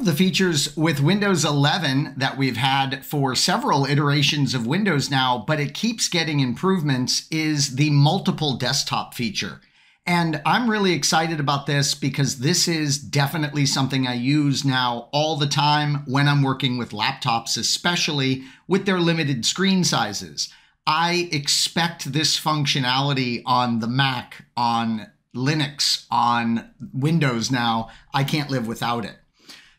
of the features with Windows 11 that we've had for several iterations of Windows now, but it keeps getting improvements, is the multiple desktop feature. And I'm really excited about this because this is definitely something I use now all the time when I'm working with laptops, especially with their limited screen sizes. I expect this functionality on the Mac, on Linux, on Windows now. I can't live without it.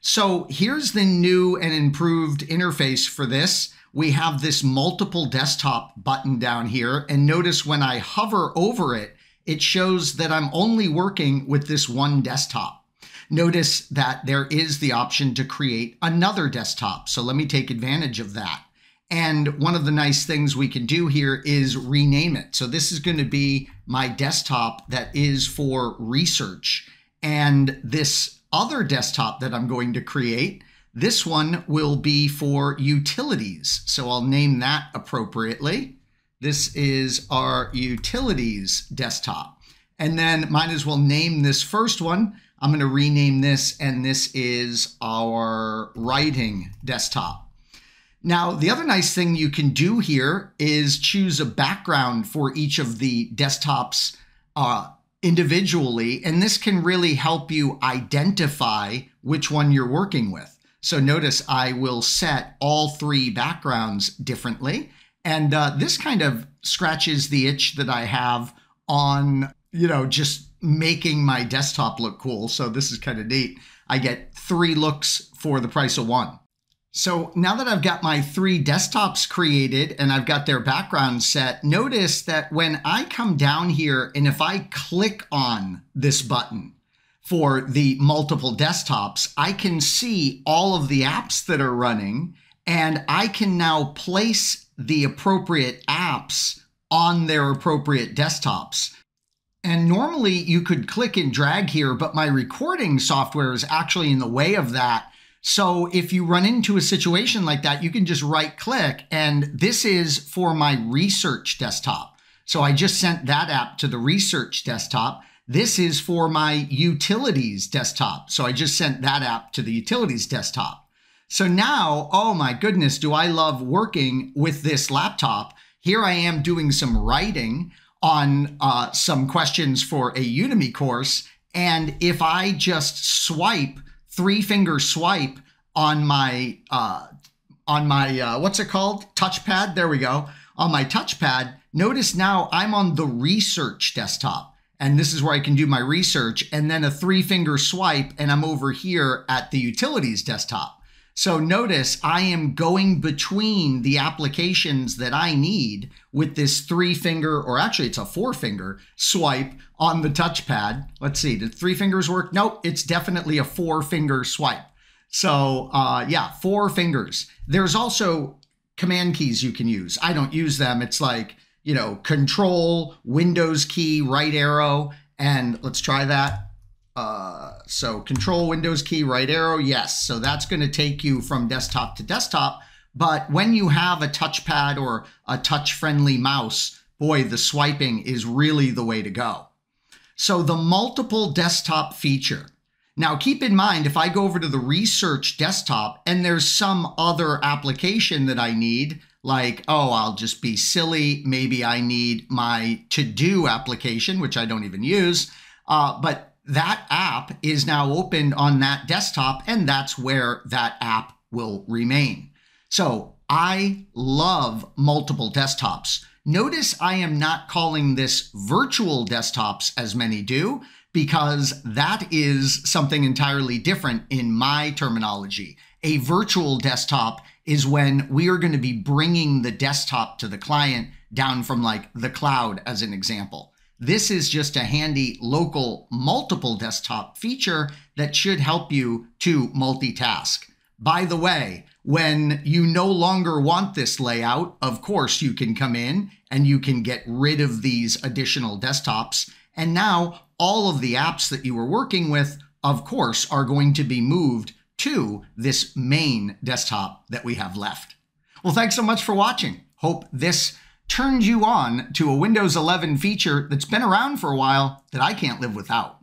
So here's the new and improved interface for this. We have this multiple desktop button down here. And notice when I hover over it, it shows that I'm only working with this one desktop. Notice that there is the option to create another desktop. So let me take advantage of that. And one of the nice things we can do here is rename it. So this is going to be my desktop that is for research. And this other desktop that I'm going to create. This one will be for utilities, so I'll name that appropriately. This is our utilities desktop. And then might as well name this first one. I'm going to rename this, and this is our writing desktop. Now, the other nice thing you can do here is choose a background for each of the desktops uh, individually. And this can really help you identify which one you're working with. So notice I will set all three backgrounds differently. And uh, this kind of scratches the itch that I have on, you know, just making my desktop look cool. So this is kind of neat. I get three looks for the price of one. So now that I've got my three desktops created and I've got their background set, notice that when I come down here and if I click on this button for the multiple desktops, I can see all of the apps that are running and I can now place the appropriate apps on their appropriate desktops. And normally you could click and drag here, but my recording software is actually in the way of that so if you run into a situation like that, you can just right click. And this is for my research desktop. So I just sent that app to the research desktop. This is for my utilities desktop. So I just sent that app to the utilities desktop. So now, oh my goodness, do I love working with this laptop. Here I am doing some writing on uh, some questions for a Udemy course. And if I just swipe three finger swipe on my uh, on my uh, what's it called touchpad. There we go. On my touchpad, notice now I'm on the research desktop, and this is where I can do my research. And then a three finger swipe, and I'm over here at the utilities desktop. So notice I am going between the applications that I need with this three finger, or actually it's a four finger swipe on the touchpad. Let's see, did three fingers work? Nope, it's definitely a four finger swipe. So uh, yeah, four fingers. There's also command keys you can use. I don't use them. It's like, you know, control, Windows key, right arrow, and let's try that. Uh, so control Windows key, right arrow, yes. So that's going to take you from desktop to desktop. But when you have a touchpad or a touch friendly mouse, boy, the swiping is really the way to go. So the multiple desktop feature. Now keep in mind, if I go over to the research desktop and there's some other application that I need, like, oh, I'll just be silly. Maybe I need my to do application, which I don't even use. Uh, but that app is now opened on that desktop, and that's where that app will remain. So I love multiple desktops. Notice I am not calling this virtual desktops as many do, because that is something entirely different in my terminology. A virtual desktop is when we are going to be bringing the desktop to the client down from like the cloud, as an example. This is just a handy local multiple desktop feature that should help you to multitask. By the way, when you no longer want this layout, of course, you can come in and you can get rid of these additional desktops. And now all of the apps that you were working with, of course, are going to be moved to this main desktop that we have left. Well, thanks so much for watching. Hope this turned you on to a Windows 11 feature that's been around for a while that I can't live without.